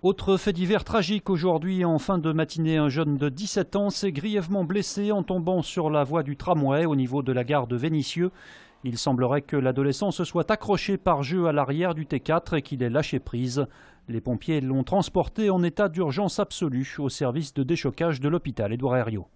Autre fait divers tragique aujourd'hui, en fin de matinée, un jeune de 17 ans s'est grièvement blessé en tombant sur la voie du tramway au niveau de la gare de Vénissieux. Il semblerait que l'adolescent se soit accroché par jeu à l'arrière du T4 et qu'il ait lâché prise. Les pompiers l'ont transporté en état d'urgence absolue au service de déchocage de l'hôpital Édouard Herriot.